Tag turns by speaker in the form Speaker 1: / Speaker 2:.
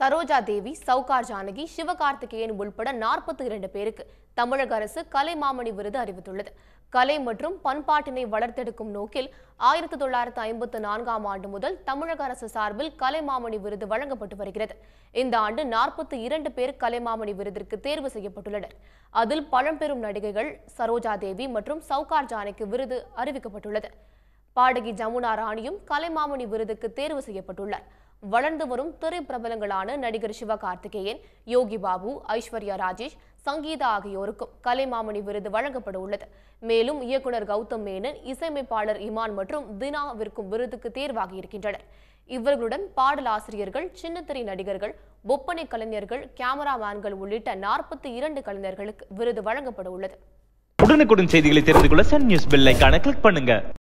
Speaker 1: சரோஜா தேவி சவுகார் ஜானகி சிவகார்த்திகேயன் உள்பட நாற்பத்தி இரண்டு பேருக்கு தமிழக அரசு கலை மாமணி விருது அறிவித்துள்ளது கலை மற்றும் பண்பாட்டினை வளர்த்தெடுக்கும் நோக்கில் ஆயிரத்தி தொள்ளாயிரத்து ஐம்பத்து நான்காம் ஆண்டு முதல் தமிழக அரசு சார்பில் கலை மாமணி விருது வழங்கப்பட்டு வருகிறது இந்த ஆண்டு நாற்பத்தி இரண்டு பேர் கலை மாமணி விருதிற்கு தேர்வு செய்யப்பட்டுள்ளனர் அதில் பழம்பெரும் நடிகைகள் சரோஜா தேவி மற்றும் சவுகார் ஜானகி விருது அறிவிக்கப்பட்டுள்ளது பாடகி ஜமுனா ராணியும் கலைமாமணி விருதுக்கு தேர்வு செய்யப்பட்டுள்ளார் வளர்ந்து வரும் திரைப்பிரபலங்களான நடிகர் சிவகார்த்திகேயன் யோகி பாபு ஐஸ்வர்யா ராஜேஷ் சங்கீதா ஆகியோருக்கும் கலைமாமணி விருது வழங்கப்பட உள்ளது மேலும் இயக்குனர் கௌதம் மேனன் இசையமைப்பாளர் இமான் மற்றும் தினா விற்கும் விருதுக்கு தேர்வாகியிருக்கின்றனர் இருக்கின்றனர் இவர்களுடன் பாடலாசிரியர்கள் சின்னத்திரை நடிகர்கள் ஒப்பனை கலைஞர்கள் கேமராமேன்கள் உள்ளிட்ட நாற்பத்தி இரண்டு கலைஞர்களுக்கு விருது வழங்கப்பட உள்ளது
Speaker 2: உடனுக்குடன் செய்திகளை தெரிந்து கொள்ள சன் நியூஸ் கிளிக் பண்ணுங்க